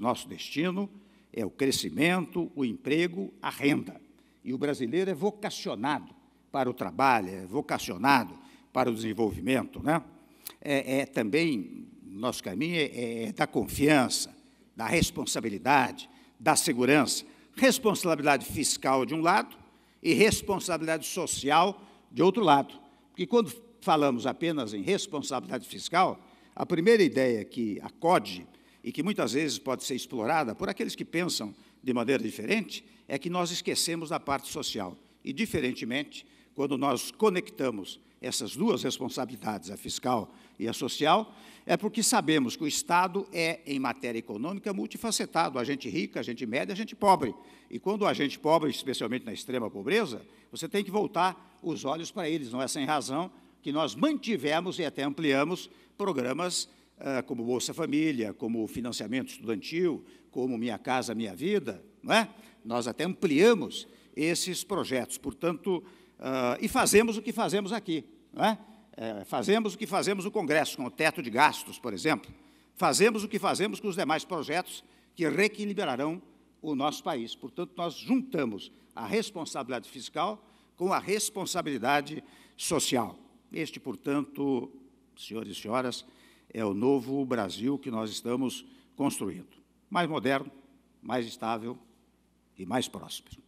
nosso destino é o crescimento, o emprego, a renda. E o brasileiro é vocacionado para o trabalho, é vocacionado para o desenvolvimento. Né? É, é também, nosso caminho é, é, é da confiança, da responsabilidade, da segurança. Responsabilidade fiscal de um lado e responsabilidade social de outro lado. Porque quando falamos apenas em responsabilidade fiscal, a primeira ideia que acode e que muitas vezes pode ser explorada por aqueles que pensam de maneira diferente, é que nós esquecemos da parte social. E, diferentemente, quando nós conectamos essas duas responsabilidades, a fiscal e a social, é porque sabemos que o Estado é, em matéria econômica, multifacetado, a gente rica, a gente média, a gente pobre. E quando a gente pobre, especialmente na extrema pobreza, você tem que voltar os olhos para eles, não é sem razão que nós mantivemos e até ampliamos programas ah, como Bolsa Família, como financiamento estudantil, como Minha Casa Minha Vida, não é? nós até ampliamos esses projetos, portanto, ah, e fazemos o que fazemos aqui. Não é? é? fazemos o que fazemos no Congresso, com o teto de gastos, por exemplo. Fazemos o que fazemos com os demais projetos que reequilibrarão o nosso país. Portanto, nós juntamos a responsabilidade fiscal com a responsabilidade social. Este, portanto, senhores e senhoras, é o novo Brasil que nós estamos construindo mais moderno, mais estável e mais próspero.